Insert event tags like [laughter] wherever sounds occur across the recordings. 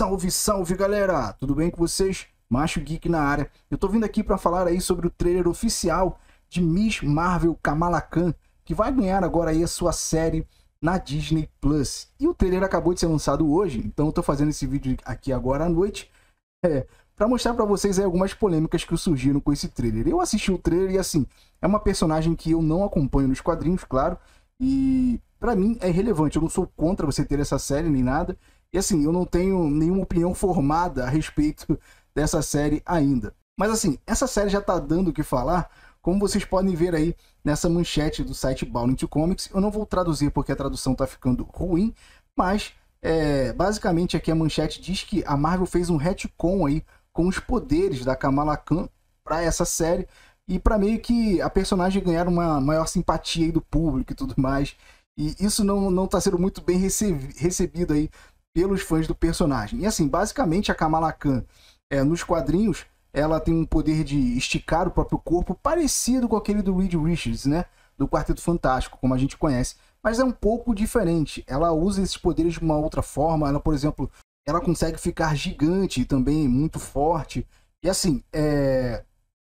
Salve, salve galera! Tudo bem com vocês? Macho Geek na área. Eu tô vindo aqui para falar aí sobre o trailer oficial de Miss Marvel Kamala Khan, que vai ganhar agora aí a sua série na Disney Plus. E o trailer acabou de ser lançado hoje, então eu tô fazendo esse vídeo aqui agora à noite [laughs] é, para mostrar para vocês aí algumas polêmicas que surgiram com esse trailer. Eu assisti o trailer e assim, é uma personagem que eu não acompanho nos quadrinhos, claro, e para mim é relevante. Eu não sou contra você ter essa série nem nada. E assim, eu não tenho nenhuma opinião formada a respeito [laughs] dessa série ainda. Mas assim, essa série já tá dando o que falar, como vocês podem ver aí nessa manchete do site Bound Comics. Eu não vou traduzir porque a tradução tá ficando ruim, mas é, basicamente aqui a manchete diz que a Marvel fez um retcon aí com os poderes da Kamala Khan para essa série e para meio que a personagem ganhar uma maior simpatia aí do público e tudo mais. E isso não, não tá sendo muito bem recebido aí pelos fãs do personagem. E assim, basicamente a Kamala Khan é, nos quadrinhos ela tem um poder de esticar o próprio corpo parecido com aquele do Reed Richards, né? Do Quarteto Fantástico, como a gente conhece. Mas é um pouco diferente. Ela usa esses poderes de uma outra forma. Ela, por exemplo, ela consegue ficar gigante e também, muito forte. E assim, é...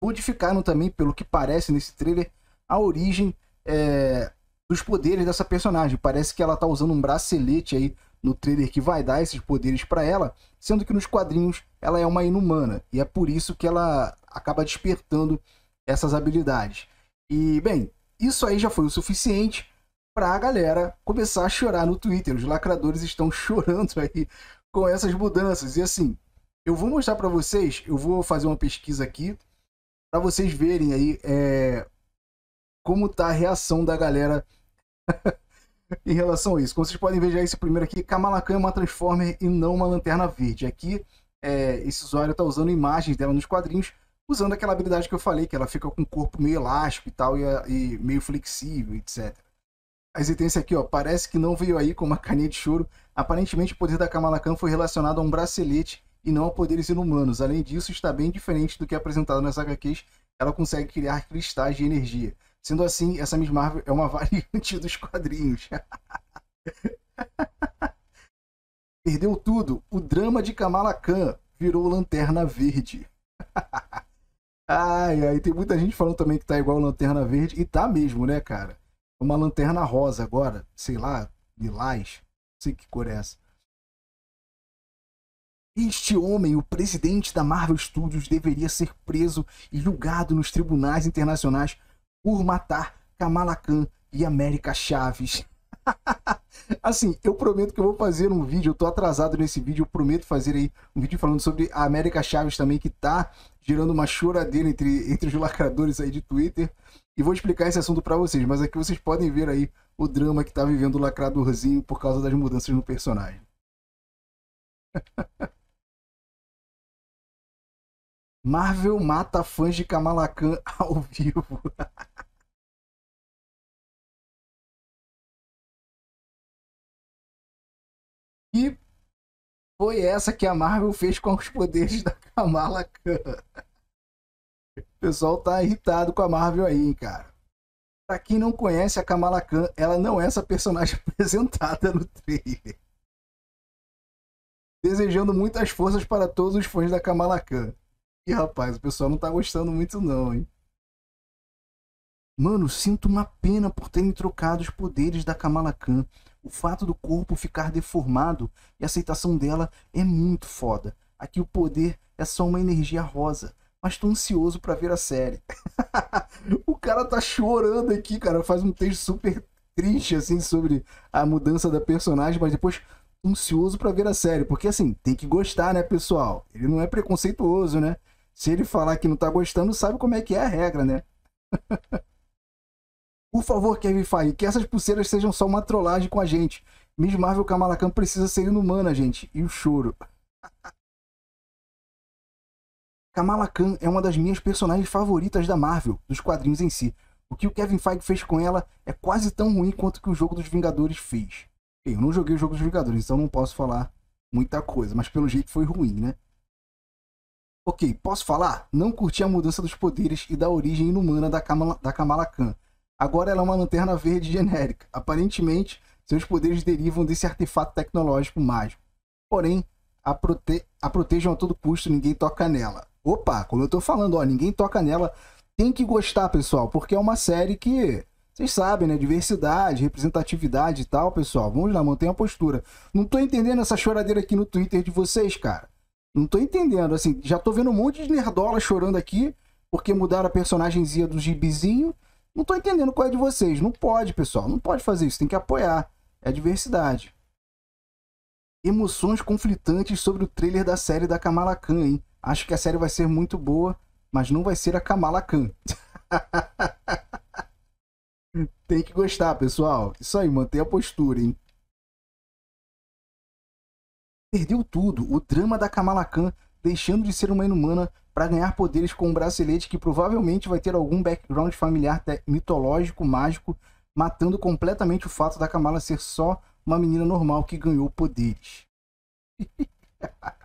modificaram também, pelo que parece nesse trailer, a origem é... dos poderes dessa personagem. Parece que ela tá usando um bracelete aí no trailer que vai dar esses poderes para ela, sendo que nos quadrinhos ela é uma inumana e é por isso que ela acaba despertando essas habilidades. E bem, isso aí já foi o suficiente para a galera começar a chorar no Twitter. Os lacradores estão [laughs] chorando aí com essas mudanças. E assim, eu vou mostrar para vocês, eu vou fazer uma pesquisa aqui para vocês verem aí é, como tá a reação da galera [laughs] [laughs] em relação a isso. Como vocês podem ver já esse primeiro aqui, Kamalakan é uma Transformer e não uma Lanterna Verde. Aqui, é, esse usuário está usando imagens dela nos quadrinhos, usando aquela habilidade que eu falei, que ela fica com o corpo meio elástico e tal, e, e meio flexível, etc. A existência aqui, ó, parece que não veio aí com uma [laughs] caninha de choro. Aparentemente o poder da Kamalakan foi relacionado a um bracelete e não a poderes inumanos. Além disso, está bem diferente do que é apresentado nas HQs. Ela consegue criar cristais de energia. Sendo assim, essa Miss Marvel é uma [laughs] variante dos quadrinhos. [laughs] Perdeu tudo. O drama de Kamala Khan virou Lanterna Verde. [laughs] ai, ai, tem muita gente falando também que tá igual Lanterna Verde. E tá mesmo, né, cara? É uma lanterna rosa agora. Sei lá, lilás. Não sei que cor é essa. Este homem, o presidente da Marvel Studios, deveria ser preso e julgado nos tribunais internacionais por matar Kamala Khan e América Chaves. [laughs] assim, eu prometo que eu vou fazer um vídeo, eu tô atrasado nesse vídeo, eu prometo fazer aí um vídeo falando sobre a América Chaves também, que tá gerando uma choradeira entre, entre os lacradores aí de Twitter. E vou explicar esse assunto para vocês, mas aqui vocês podem ver aí o drama que tá vivendo o lacradorzinho por causa das mudanças no personagem. [laughs] Marvel mata fãs de Kamala Khan ao vivo. [laughs] E foi essa que a Marvel fez com os poderes da [laughs] Kamala Khan. O pessoal tá irritado com a Marvel aí, cara. Pra quem não conhece a Kamala Khan, ela não é essa personagem [laughs] apresentada no trailer. Desejando muitas forças para todos os fãs da Kamala Khan. E rapaz, o pessoal não tá gostando muito não, hein? Mano, sinto uma pena por terem trocado os poderes da Kamala Khan. O fato do corpo ficar deformado e a aceitação dela é muito foda. Aqui o poder é só uma energia rosa. Mas tô ansioso para ver a série. [laughs] o cara tá chorando aqui, cara. Faz um texto super triste, assim, sobre a mudança da personagem, mas depois ansioso para ver a série. Porque, assim, tem que gostar, né, pessoal? Ele não é preconceituoso, né? Se ele falar que não tá gostando, sabe como é que é a regra, né? [laughs] Por favor, Kevin Feige, que essas pulseiras sejam só uma trollagem com a gente. Miss Marvel Kamala Khan precisa ser inumana, gente. E o choro. [laughs] Kamala Khan é uma das minhas personagens favoritas da Marvel, dos quadrinhos em si. O que o Kevin Feige fez com ela é quase tão ruim quanto o que o jogo dos Vingadores fez. Eu não joguei o jogo dos Vingadores, então não posso falar muita coisa, mas pelo jeito foi ruim, né? Ok, posso falar? Não curti a mudança dos poderes e da origem inumana da Kamala, da Kamala Khan. Agora ela é uma lanterna verde genérica. Aparentemente, seus poderes derivam desse artefato tecnológico mágico. Porém, a, prote... a protejam a todo custo, ninguém toca nela. Opa, como eu tô falando, ó, ninguém toca nela. Tem que gostar, pessoal, porque é uma série que vocês sabem, né? Diversidade, representatividade e tal, pessoal. Vamos lá, mantenha a postura. Não tô entendendo essa choradeira aqui no Twitter de vocês, cara. Não tô entendendo, assim, já tô vendo um monte de nerdola chorando aqui porque mudaram a personagemzinha do gibizinho não tô entendendo qual é de vocês. Não pode, pessoal. Não pode fazer isso. Tem que apoiar. É a diversidade. Emoções conflitantes sobre o trailer da série da Kamala Khan, hein? Acho que a série vai ser muito boa, mas não vai ser a Kamala Khan. [laughs] Tem que gostar, pessoal. Isso aí, manter a postura, hein? Perdeu tudo. O drama da Kamala Khan deixando de ser uma inumana para ganhar poderes com um bracelete que provavelmente vai ter algum background familiar mitológico, mágico, matando completamente o fato da Kamala ser só uma menina normal que ganhou poderes. [laughs]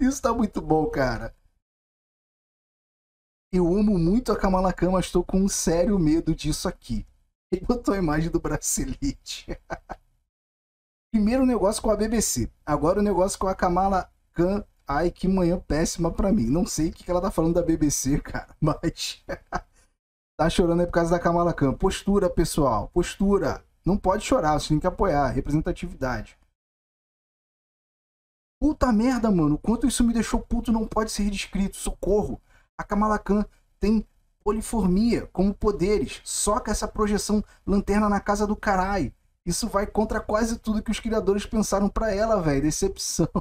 Isso tá muito bom, cara. Eu amo muito a Kamala Khan, mas estou com um sério medo disso aqui. Ele botou a imagem do bracelete. [laughs] Primeiro o negócio com a BBC. Agora o negócio com a Kamala Khan Ai, que manhã péssima para mim. Não sei o que ela tá falando da BBC, cara, [laughs] mas. [laughs] tá chorando aí por causa da Kamala Khan. Postura, pessoal, postura. Não pode chorar, você tem que apoiar. Representatividade. Puta merda, mano. Quanto isso me deixou puto não pode ser descrito. Socorro. A Kamala Khan tem poliformia como poderes. Só que essa projeção lanterna na casa do caralho. Isso vai contra quase tudo que os criadores pensaram para ela, velho. Decepção. [laughs]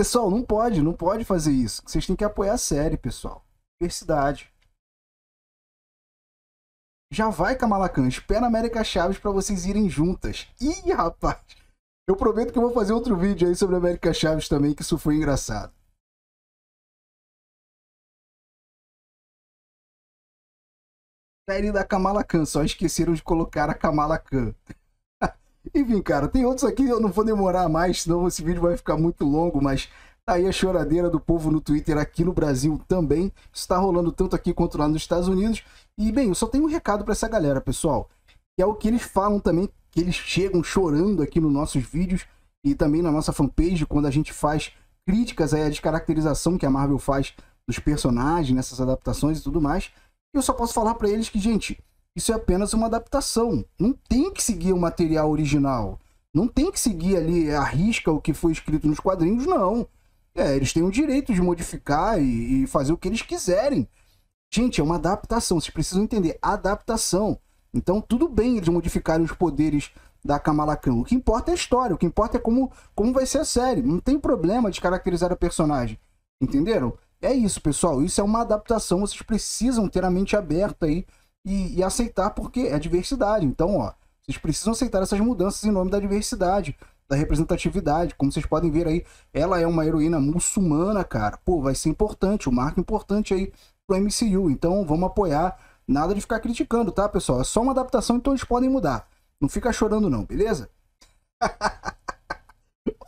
Pessoal, não pode, não pode fazer isso. Vocês têm que apoiar a série, pessoal. Diversidade. Já vai, Kamalacan. Espera a América Chaves para vocês irem juntas. Ih, rapaz. Eu prometo que eu vou fazer outro vídeo aí sobre a América Chaves também, que isso foi engraçado. Série da Kamala Khan. Só esqueceram de colocar a Kamala Khan. Enfim, cara, tem outros aqui, eu não vou demorar mais, senão esse vídeo vai ficar muito longo, mas tá aí a choradeira do povo no Twitter aqui no Brasil também. está rolando tanto aqui quanto lá nos Estados Unidos. E, bem, eu só tenho um recado para essa galera, pessoal, que é o que eles falam também, que eles chegam chorando aqui nos nossos vídeos e também na nossa fanpage, quando a gente faz críticas aí à descaracterização que a Marvel faz dos personagens, nessas adaptações e tudo mais. Eu só posso falar para eles que, gente, isso é apenas uma adaptação. Não tem que seguir o material original. Não tem que seguir ali a risca o que foi escrito nos quadrinhos, não. É, eles têm o direito de modificar e, e fazer o que eles quiserem. Gente, é uma adaptação. Vocês precisam entender. Adaptação. Então, tudo bem eles modificarem os poderes da Kamala Khan. O que importa é a história, o que importa é como, como vai ser a série. Não tem problema de caracterizar a personagem. Entenderam? É isso, pessoal. Isso é uma adaptação. Vocês precisam ter a mente aberta aí e, e aceitar porque é diversidade. Então, ó, vocês precisam aceitar essas mudanças em nome da diversidade, da representatividade. Como vocês podem ver aí, ela é uma heroína muçulmana, cara. Pô, vai ser importante, um marco importante aí pro MCU. Então, vamos apoiar. Nada de ficar criticando, tá, pessoal? É só uma adaptação, então eles podem mudar. Não fica chorando não, beleza? [laughs]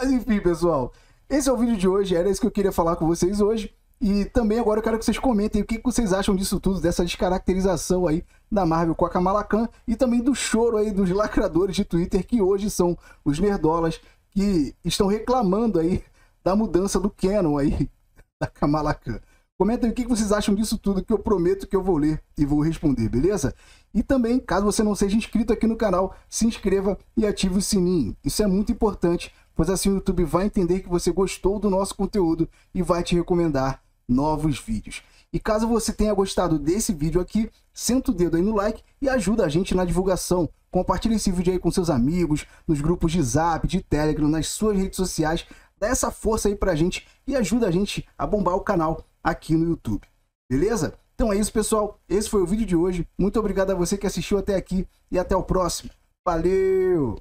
Mas enfim, pessoal. Esse é o vídeo de hoje, era isso que eu queria falar com vocês hoje. E também agora eu quero que vocês comentem o que vocês acham disso tudo, dessa descaracterização aí da Marvel com a Kamala Khan e também do choro aí dos lacradores de Twitter, que hoje são os nerdolas, que estão reclamando aí da mudança do canon aí [laughs] da Kamala Khan. Comentem o que vocês acham disso tudo, que eu prometo que eu vou ler e vou responder, beleza? E também, caso você não seja inscrito aqui no canal, se inscreva e ative o sininho. Isso é muito importante, pois assim o YouTube vai entender que você gostou do nosso conteúdo e vai te recomendar novos vídeos. E caso você tenha gostado desse vídeo aqui, senta o dedo aí no like e ajuda a gente na divulgação. Compartilhe esse vídeo aí com seus amigos, nos grupos de zap, de telegram, nas suas redes sociais. Dá essa força aí pra gente e ajuda a gente a bombar o canal aqui no YouTube. Beleza? Então é isso, pessoal. Esse foi o vídeo de hoje. Muito obrigado a você que assistiu até aqui e até o próximo. Valeu!